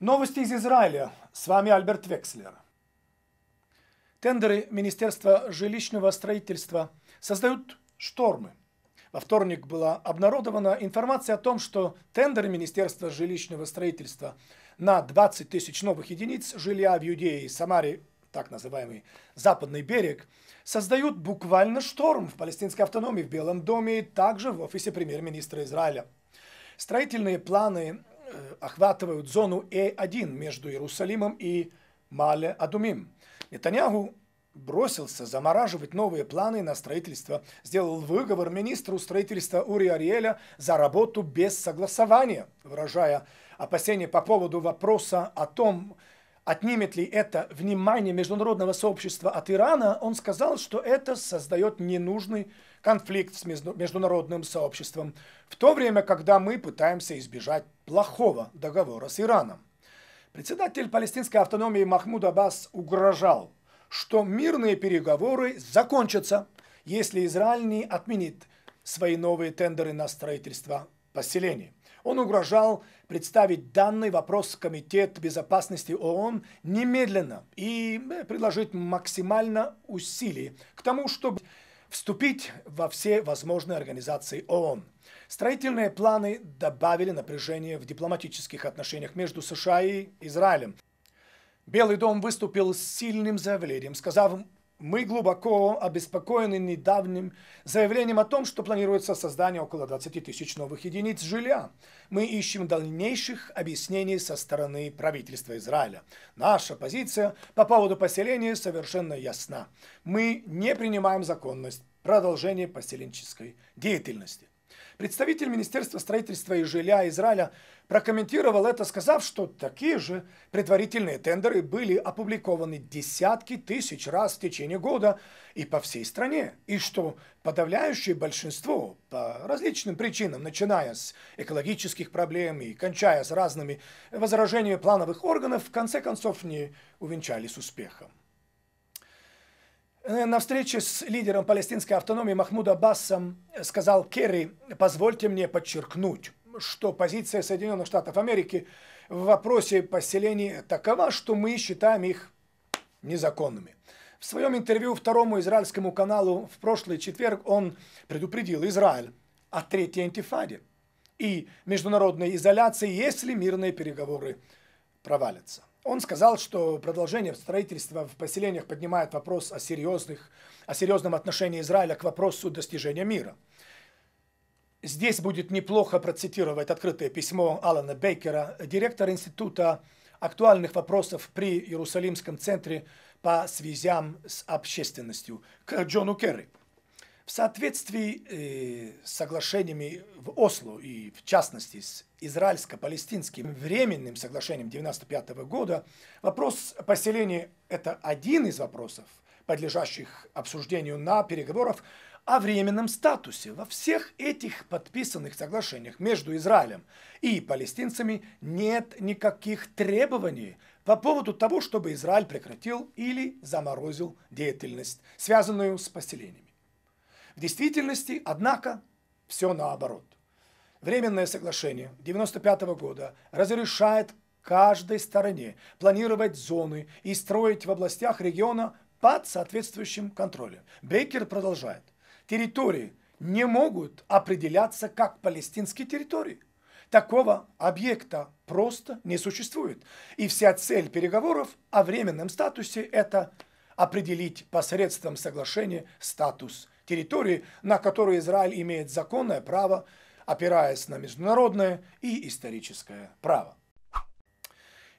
Новости из Израиля. С вами Альберт Векслер. Тендеры Министерства жилищного строительства создают штормы. Во вторник была обнародована информация о том, что тендеры Министерства жилищного строительства на 20 тысяч новых единиц жилья в Юдее и Самаре, так называемый Западный берег, создают буквально шторм в палестинской автономии, в Белом доме и также в офисе премьер-министра Израиля. Строительные планы Э, охватывают зону Э1 между Иерусалимом и Мале-Адумим. Нетаньягу бросился замораживать новые планы на строительство, сделал выговор министру строительства Ури Ариэля за работу без согласования, выражая опасения по поводу вопроса о том, отнимет ли это внимание международного сообщества от Ирана, он сказал, что это создает ненужный конфликт с международным сообществом, в то время, когда мы пытаемся избежать плохого договора с Ираном. Председатель палестинской автономии Махмуд Аббас угрожал, что мирные переговоры закончатся, если Израиль не отменит свои новые тендеры на строительство поселений. Он угрожал представить данный вопрос в Комитет безопасности ООН немедленно и э, предложить максимально усилий к тому, чтобы вступить во все возможные организации ООН. Строительные планы добавили напряжение в дипломатических отношениях между США и Израилем. Белый дом выступил с сильным заявлением, сказав, мы глубоко обеспокоены недавним заявлением о том, что планируется создание около 20 тысяч новых единиц жилья. Мы ищем дальнейших объяснений со стороны правительства Израиля. Наша позиция по поводу поселения совершенно ясна. Мы не принимаем законность продолжения поселенческой деятельности. Представитель Министерства строительства и жилья Израиля прокомментировал это, сказав, что такие же предварительные тендеры были опубликованы десятки тысяч раз в течение года и по всей стране, и что подавляющее большинство по различным причинам, начиная с экологических проблем и кончая с разными возражениями плановых органов, в конце концов не увенчались успехом. Э, на встрече с лидером палестинской автономии Махмуд Бассом э, сказал Керри, позвольте мне подчеркнуть, что позиция Соединенных Штатов Америки в вопросе поселений такова, что мы считаем их незаконными. В своем интервью второму израильскому каналу в прошлый четверг он предупредил Израиль о третьей антифаде и международной изоляции, если мирные переговоры провалятся. Он сказал, что продолжение строительства в поселениях поднимает вопрос о, серьезных, о серьезном отношении Израиля к вопросу достижения мира. Здесь будет неплохо процитировать открытое письмо Алана Бейкера, директора Института актуальных вопросов при Иерусалимском центре по связям с общественностью, к Джону Керри. В соответствии э, с соглашениями в Осло и, в частности, с израильско-палестинским временным соглашением 1995 года, вопрос поселения – это один из вопросов, подлежащих обсуждению на переговорах о временном статусе. Во всех этих подписанных соглашениях между Израилем и палестинцами нет никаких требований по поводу того, чтобы Израиль прекратил или заморозил деятельность, связанную с поселениями. В действительности, однако, все наоборот. Временное соглашение 1995 -го года разрешает каждой стороне планировать зоны и строить в областях региона под соответствующим контролем. Бейкер продолжает. Территории не могут определяться как палестинские территории. Такого объекта просто не существует. И вся цель переговоров о временном статусе – это определить посредством соглашения статус территории, на которые Израиль имеет законное право, опираясь на международное и историческое право.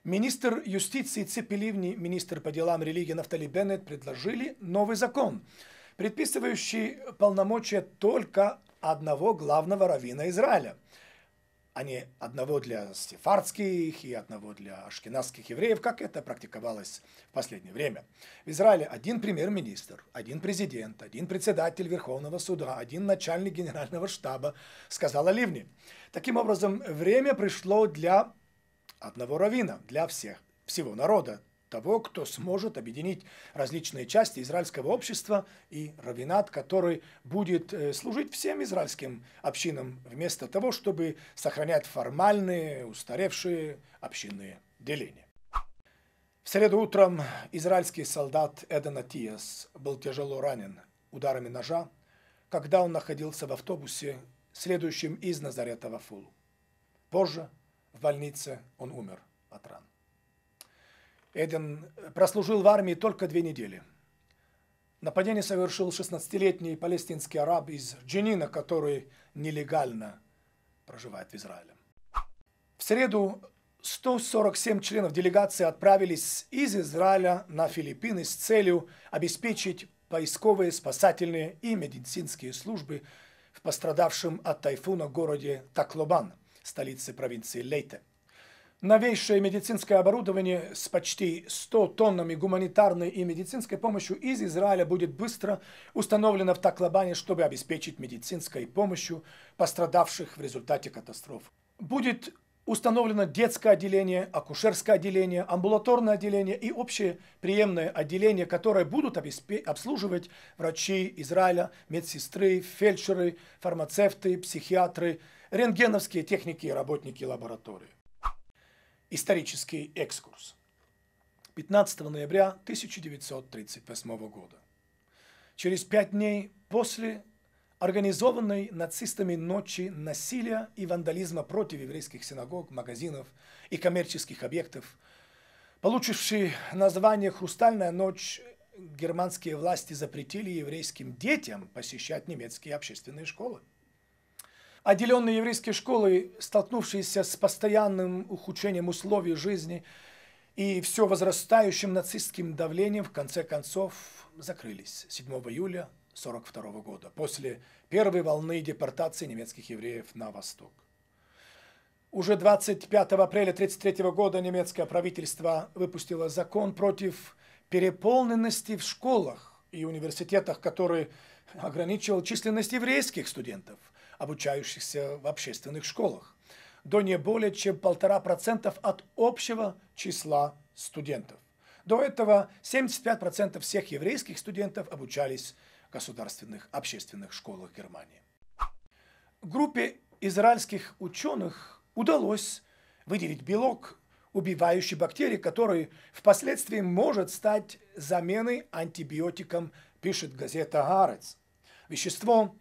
Министр юстиции Цепеливни, министр по делам религии Нафтали Беннет предложили новый закон, предписывающий полномочия только одного главного равина Израиля – а не одного для сефардских и одного для ашкенадских евреев, как это практиковалось в последнее время. В Израиле один премьер-министр, один президент, один председатель Верховного суда, один начальник генерального штаба, сказала Ливни. Таким образом, время пришло для одного равина, для всех, всего народа, того, кто сможет объединить различные части израильского общества и равинат, который будет э, служить всем израильским общинам, вместо того, чтобы сохранять формальные, устаревшие общинные деления. В среду утром израильский солдат Эден Атиас был тяжело ранен ударами ножа, когда он находился в автобусе, следующем из Назарета в Афулу. Позже в больнице он умер от ран. Эден прослужил в армии только две недели. Нападение совершил 16-летний палестинский араб из Дженина, который нелегально проживает в Израиле. В среду 147 членов делегации отправились из Израиля на Филиппины с целью обеспечить поисковые, спасательные и медицинские службы в пострадавшем от тайфуна городе Таклобан, столице провинции Лейте новейшее медицинское оборудование с почти 100 тоннами гуманитарной и медицинской помощи из Израиля будет быстро установлено в Таклобане, чтобы обеспечить медицинской помощью пострадавших в результате катастроф. Будет установлено детское отделение, акушерское отделение, амбулаторное отделение и общее приемное отделение, которые будут обслуживать врачи Израиля, медсестры, фельдшеры, фармацевты, психиатры, рентгеновские техники и работники лаборатории. Исторический экскурс. 15 ноября 1938 года. Через пять дней после организованной нацистами ночи насилия и вандализма против еврейских синагог, магазинов и коммерческих объектов, получивший название «Хрустальная ночь», германские власти запретили еврейским детям посещать немецкие общественные школы. Отделенные еврейские школы, столкнувшиеся с постоянным ухудшением условий жизни и все возрастающим нацистским давлением, в конце концов закрылись 7 июля 1942 года, после первой волны депортации немецких евреев на восток. Уже 25 апреля 1933 года немецкое правительство выпустило закон против переполненности в школах и университетах, который ограничивал численность еврейских студентов – обучающихся в общественных школах, до не более чем 1,5% от общего числа студентов. До этого 75% всех еврейских студентов обучались в государственных общественных школах Германии. Группе израильских ученых удалось выделить белок, убивающий бактерии, который впоследствии может стать заменой антибиотикам, пишет газета «Гарец». Вещество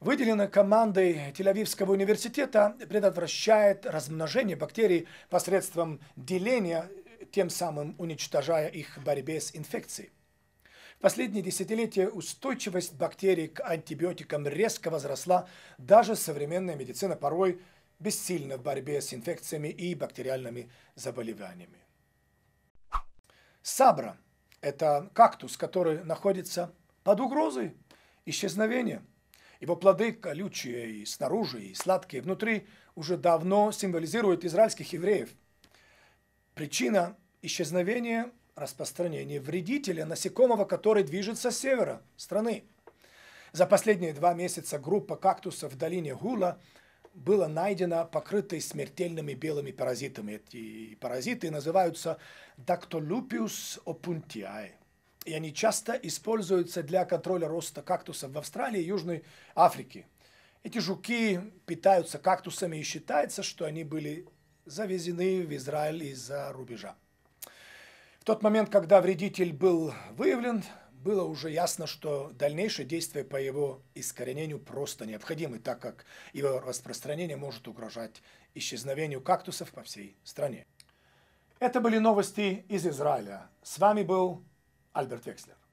выделена командой Тель-Авивского университета, предотвращает размножение бактерий посредством деления, тем самым уничтожая их в борьбе с инфекцией. В последние десятилетия устойчивость бактерий к антибиотикам резко возросла, даже современная медицина порой бессильна в борьбе с инфекциями и бактериальными заболеваниями. Сабра – это кактус, который находится под угрозой исчезновения – его плоды, колючие и снаружи, и сладкие внутри, уже давно символизируют израильских евреев. Причина исчезновения – распространение вредителя, насекомого, который движется с севера страны. За последние два месяца группа кактусов в долине Гула была найдена покрытой смертельными белыми паразитами. Эти паразиты называются Dactolupus opuntiae и они часто используются для контроля роста кактусов в Австралии и Южной Африке. Эти жуки питаются кактусами и считается, что они были завезены в Израиль из-за рубежа. В тот момент, когда вредитель был выявлен, было уже ясно, что дальнейшее действие по его искоренению просто необходимо, так как его распространение может угрожать исчезновению кактусов по всей стране. Это были новости из Израиля. С вами был Albert Wexler